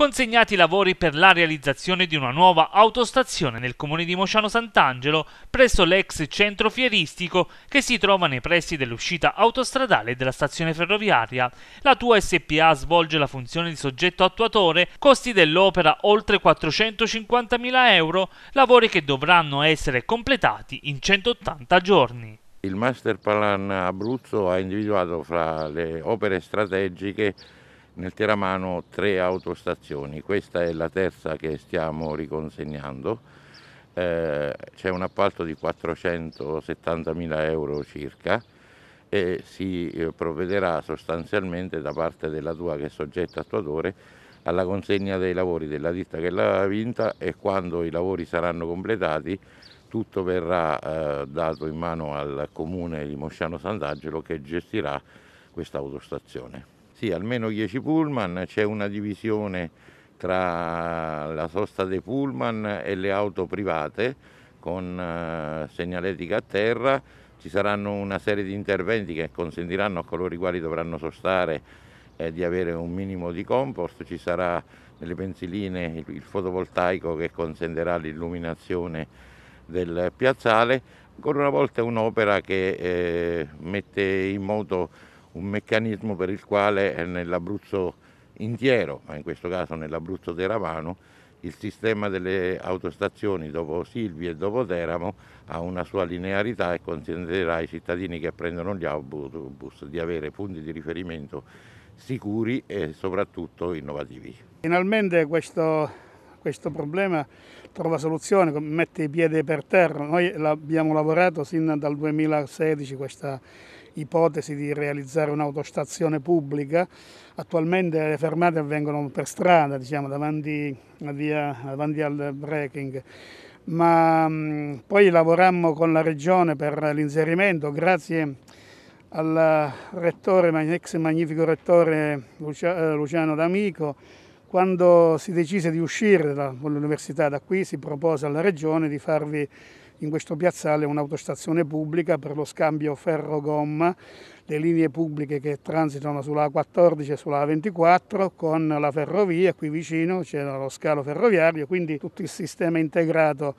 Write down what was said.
consegnati i lavori per la realizzazione di una nuova autostazione nel comune di Mociano Sant'Angelo, presso l'ex centro fieristico che si trova nei pressi dell'uscita autostradale della stazione ferroviaria. La tua SPA svolge la funzione di soggetto attuatore, costi dell'opera oltre 450.000 euro, lavori che dovranno essere completati in 180 giorni. Il Master Plan Abruzzo ha individuato fra le opere strategiche nel Teramano tre autostazioni, questa è la terza che stiamo riconsegnando, eh, c'è un appalto di 470.000 euro circa e si eh, provvederà sostanzialmente da parte della tua che è soggetta attuatore alla consegna dei lavori della ditta che l'ha vinta e quando i lavori saranno completati tutto verrà eh, dato in mano al comune di Mosciano Sant'Angelo che gestirà questa autostazione. Sì, almeno 10 pullman, c'è una divisione tra la sosta dei pullman e le auto private con eh, segnaletica a terra, ci saranno una serie di interventi che consentiranno a coloro i quali dovranno sostare eh, di avere un minimo di compost, ci sarà nelle pensiline il, il fotovoltaico che consentirà l'illuminazione del piazzale, ancora una volta è un'opera che eh, mette in moto un meccanismo per il quale nell'Abruzzo intiero, ma in questo caso nell'Abruzzo teravano, il sistema delle autostazioni dopo Silvi e dopo Teramo ha una sua linearità e consentirà ai cittadini che prendono gli autobus di avere punti di riferimento sicuri e soprattutto innovativi. Finalmente questo questo problema trova soluzione, mette i piedi per terra. Noi abbiamo lavorato sin dal 2016 questa ipotesi di realizzare un'autostazione pubblica. Attualmente le fermate avvengono per strada, diciamo, davanti, via, davanti al breaking ma mh, poi lavorammo con la Regione per l'inserimento grazie al rettore, ex magnifico rettore Lucia, eh, Luciano D'Amico quando si decise di uscire dall'università da qui si propose alla Regione di farvi in questo piazzale un'autostazione pubblica per lo scambio ferro-gomma, le linee pubbliche che transitano sulla A14 e sulla A24 con la ferrovia, qui vicino c'è lo scalo ferroviario, quindi tutto il sistema integrato